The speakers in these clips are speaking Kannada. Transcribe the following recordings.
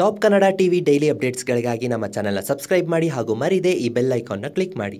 ಟಾಪ್ ಕನ್ನಡ ಟಿವಿ ಡೈಲಿ ಅಪ್ಡೇಟ್ಸ್ಗಳಿಗಾಗಿ ನಮ್ಮ ಚಾನೆಲ್ನ ಸಬ್ಸ್ಕ್ರೈಬ್ ಮಾಡಿ ಹಾಗೂ ಮರಿದೇ ಈ ಬೆಲ್ ಐಕಾನ್ನ ಕ್ಲಿಕ್ ಮಾಡಿ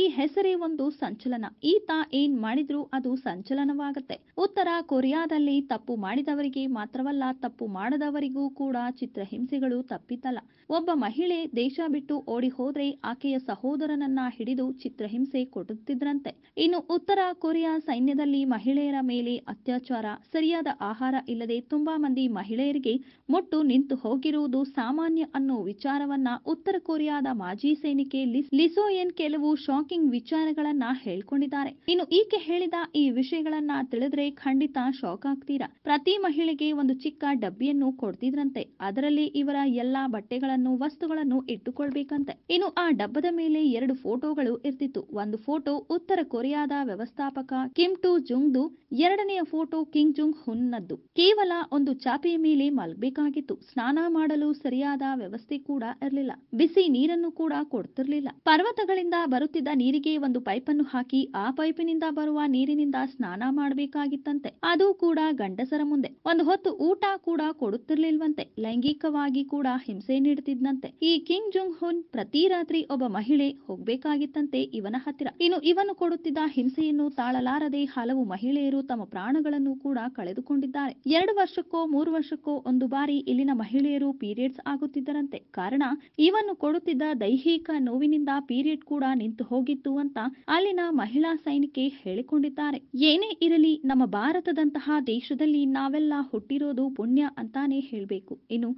ಈ ಹೆಸರೇ ಒಂದು ಸಂಚಲನ ಈತ ಏನ್ ಮಾಡಿದ್ರು ಅದು ಸಂಚಲನವಾಗತ್ತೆ ಉತ್ತರ ಕೊರಿಯಾದಲ್ಲಿ ತಪ್ಪು ಮಾಡಿದವರಿಗೆ ಮಾತ್ರವಲ್ಲ ತಪ್ಪು ಮಾಡದವರಿಗೂ ಕೂಡ ಚಿತ್ರಹಿಂಸೆಗಳು ತಪ್ಪಿತಲ್ಲ ಒಬ್ಬ ಮಹಿಳೆ ದೇಶ ಬಿಟ್ಟು ಓಡಿ ಹೋದ್ರೆ ಆಕೆಯ ಸಹೋದರನನ್ನ ಹಿಡಿದು ಚಿತ್ರಹಿಂಸೆ ಕೊಡುತ್ತಿದ್ರಂತೆ ಇನ್ನು ಉತ್ತರ ಕೊರಿಯಾ ಸೈನ್ಯದಲ್ಲಿ ಮಹಿಳೆಯರ ಮೇಲೆ ಅತ್ಯಾಚಾರ ಸರಿಯಾದ ಆಹಾರ ಇಲ್ಲದೆ ತುಂಬಾ ಮಂದಿ ಮಹಿಳೆಯರಿಗೆ ಮುಟ್ಟು ನಿಂತು ಹೋಗಿರುವುದು ಸಾಮಾನ್ಯ ಅನ್ನೋ ವಿಚಾರವನ್ನ ಉತ್ತರ ಕೊರಿಯಾದ ಮಾಜಿ ಸೈನಿಕೆ ಲಿಸೋಯನ್ ಕೆಲವು ಶಾ ಶಾಕಿಂಗ್ ವಿಚಾರಗಳನ್ನ ಹೇಳ್ಕೊಂಡಿದ್ದಾರೆ ಇನ್ನು ಈಕೆ ಹೇಳಿದ ಈ ವಿಷಯಗಳನ್ನ ತಿಳಿದ್ರೆ ಖಂಡಿತ ಶಾಕ್ ಆಗ್ತೀರಾ ಪ್ರತಿ ಮಹಿಳೆಗೆ ಒಂದು ಚಿಕ್ಕ ಡಬ್ಬಿಯನ್ನು ಕೊಡ್ತಿದ್ರಂತೆ ಅದರಲ್ಲಿ ಇವರ ಎಲ್ಲಾ ಬಟ್ಟೆಗಳನ್ನು ವಸ್ತುಗಳನ್ನು ಇಟ್ಟುಕೊಳ್ಬೇಕಂತೆ ಇನ್ನು ಆ ಡಬ್ಬದ ಮೇಲೆ ಎರಡು ಫೋಟೋಗಳು ಇರ್ತಿತ್ತು ಒಂದು ಫೋಟೋ ಉತ್ತರ ಕೊರಿಯಾದ ವ್ಯವಸ್ಥಾಪಕ ಕಿಮ್ ಟು ದು ಎರಡನೆಯ ಫೋಟೋ ಕಿಂಗ್ ಜುಂಗ್ ಹುನ್ನದ್ದು ಕೇವಲ ಒಂದು ಚಾಪೆಯ ಮೇಲೆ ಮಲ್ಬೇಕಾಗಿತ್ತು ಸ್ನಾನ ಮಾಡಲು ಸರಿಯಾದ ವ್ಯವಸ್ಥೆ ಕೂಡ ಇರಲಿಲ್ಲ ಬಿಸಿ ನೀರನ್ನು ಕೂಡ ಕೊಡ್ತಿರ್ಲಿಲ್ಲ ಪರ್ವತಗಳಿಂದ ಬರುತ್ತಿದ್ದ ನೀರಿಗೆ ಒಂದು ಪೈಪನ್ನು ಹಾಕಿ ಆ ಪೈಪಿನಿಂದ ಬರುವ ನೀರಿನಿಂದ ಸ್ನಾನ ಮಾಡಬೇಕಾಗಿತ್ತಂತೆ ಅದು ಕೂಡ ಗಂಡಸರ ಮುಂದೆ ಒಂದು ಹೊತ್ತು ಊಟ ಕೂಡ ಕೊಡುತ್ತಿರ್ಲಿಲ್ವಂತೆ ಲೈಂಗಿಕವಾಗಿ ಕೂಡ ಹಿಂಸೆ ನೀಡುತ್ತಿದ್ದಂತೆ ಈ ಕಿಂಗ್ ಜುಂಗ್ ಹುನ್ ಪ್ರತಿ ರಾತ್ರಿ ಒಬ್ಬ ಮಹಿಳೆ ಹೋಗ್ಬೇಕಾಗಿತ್ತಂತೆ ಇವನ ಹತ್ತಿರ ಇನ್ನು ಇವನು ಕೊಡುತ್ತಿದ್ದ ಹಿಂಸೆಯನ್ನು ತಾಳಲಾರದೆ ಹಲವು ಮಹಿಳೆಯರು ತಮ್ಮ ಪ್ರಾಣಗಳನ್ನು ಕೂಡ ಕಳೆದುಕೊಂಡಿದ್ದಾರೆ ಎರಡು ವರ್ಷಕ್ಕೋ ಮೂರು ವರ್ಷಕ್ಕೋ ಒಂದು ಬಾರಿ ಇಲ್ಲಿನ ಮಹಿಳೆಯರು ಪೀರಿಯಡ್ಸ್ ಆಗುತ್ತಿದ್ದರಂತೆ ಕಾರಣ ಇವನು ಕೊಡುತ್ತಿದ್ದ ದೈಹಿಕ ನೋವಿನಿಂದ ಪೀರಿಯಡ್ ಕೂಡ ನಿಂತು ಹೋಗಿತ್ತು ಅಂತ ಅಲ್ಲಿನ ಮಹಿಳಾ ಸೈನಿಕೆ ಹೇಳಿಕೊಂಡಿದ್ದಾರೆ ಏನೇ ಇರಲಿ ನಮ್ಮ ಭಾರತದಂತಹ ದೇಶದಲ್ಲಿ ನಾವೆಲ್ಲ ಹುಟ್ಟಿರೋದು ಪುಣ್ಯ ಅಂತಾನೆ ಹೇಳಬೇಕು ಇನ್ನು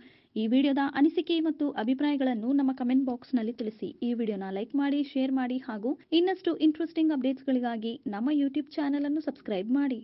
ಈ ವಿಡಿಯೋದ ಅನಿಸಿಕೆ ಮತ್ತು ಅಭಿಪ್ರಾಯಗಳನ್ನು ನಮ್ಮ ಕಮೆಂಟ್ ಬಾಕ್ಸ್ ನಲ್ಲಿ ತಿಳಿಸಿ ಈ ವಿಡಿಯೋನ ಲೈಕ್ ಮಾಡಿ ಶೇರ್ ಮಾಡಿ ಹಾಗೂ ಇನ್ನಷ್ಟು ಇಂಟ್ರೆಸ್ಟಿಂಗ್ ಅಪ್ಡೇಟ್ಸ್ಗಳಿಗಾಗಿ ನಮ್ಮ ಯೂಟ್ಯೂಬ್ ಚಾನೆಲ್ ಅನ್ನು ಸಬ್ಸ್ಕ್ರೈಬ್ ಮಾಡಿ